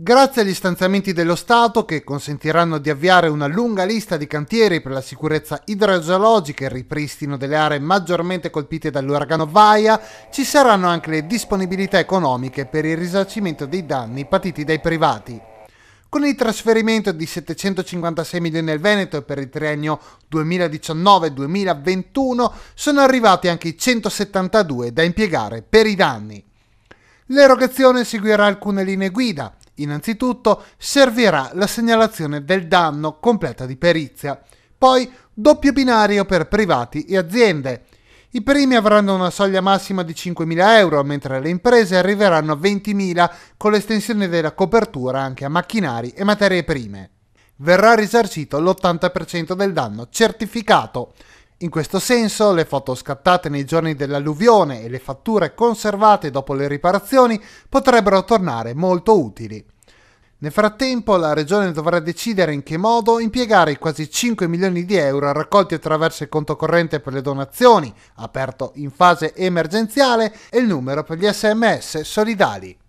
Grazie agli stanziamenti dello Stato che consentiranno di avviare una lunga lista di cantieri per la sicurezza idrogeologica e il ripristino delle aree maggiormente colpite dall'uragano Vaia, ci saranno anche le disponibilità economiche per il risarcimento dei danni patiti dai privati. Con il trasferimento di 756 milioni nel Veneto per il triennio 2019-2021 sono arrivati anche i 172 da impiegare per i danni. L'erogazione seguirà alcune linee guida, Innanzitutto servirà la segnalazione del danno completa di perizia, poi doppio binario per privati e aziende. I primi avranno una soglia massima di 5.000 euro, mentre le imprese arriveranno a 20.000 con l'estensione della copertura anche a macchinari e materie prime. Verrà risarcito l'80% del danno certificato, in questo senso, le foto scattate nei giorni dell'alluvione e le fatture conservate dopo le riparazioni potrebbero tornare molto utili. Nel frattempo la Regione dovrà decidere in che modo impiegare i quasi 5 milioni di euro raccolti attraverso il conto corrente per le donazioni, aperto in fase emergenziale, e il numero per gli sms solidali.